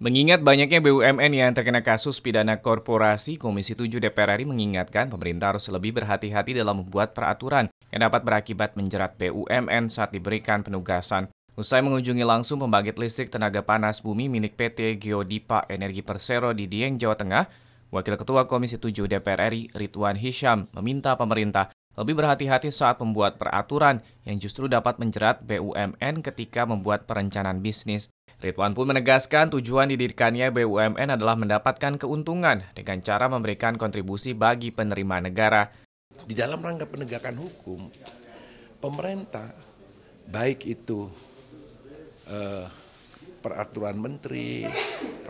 Mengingat banyaknya BUMN yang terkena kasus pidana korporasi, Komisi 7 DPR RI mengingatkan pemerintah harus lebih berhati-hati dalam membuat peraturan yang dapat berakibat menjerat BUMN saat diberikan penugasan. Usai mengunjungi langsung pembangkit listrik tenaga panas bumi milik PT Geodipa Energi Persero di Dieng, Jawa Tengah, Wakil Ketua Komisi 7 DPR RI Ridwan Hisham meminta pemerintah lebih berhati-hati saat membuat peraturan yang justru dapat menjerat BUMN ketika membuat perencanaan bisnis. Ridwan pun menegaskan tujuan didirikannya BUMN adalah mendapatkan keuntungan dengan cara memberikan kontribusi bagi penerima negara. Di dalam rangka penegakan hukum, pemerintah baik itu eh, peraturan menteri,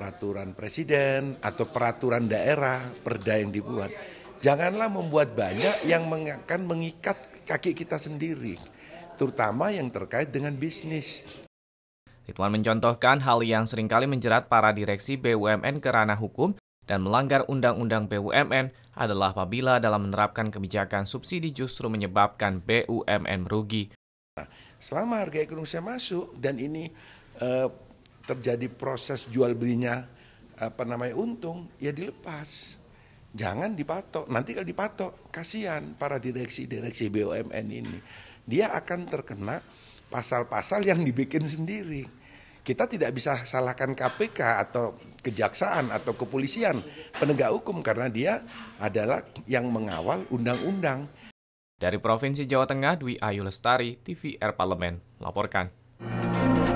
peraturan presiden atau peraturan daerah perda yang dibuat. Janganlah membuat banyak yang akan mengikat kaki kita sendiri, terutama yang terkait dengan bisnis. Ridwan mencontohkan hal yang seringkali menjerat para direksi BUMN ke ranah hukum dan melanggar undang-undang BUMN adalah apabila dalam menerapkan kebijakan subsidi justru menyebabkan BUMN merugi. Nah, selama harga ekonomi saya masuk dan ini eh, terjadi proses jual belinya apa namanya untung ya dilepas jangan dipatok nanti kalau dipatok kasihan para direksi direksi BUMN ini dia akan terkena pasal-pasal yang dibikin sendiri kita tidak bisa salahkan KPK atau kejaksaan atau kepolisian penegak hukum karena dia adalah yang mengawal undang-undang dari Provinsi Jawa Tengah Dwi Ayu Lestari TVR Parlemen laporkan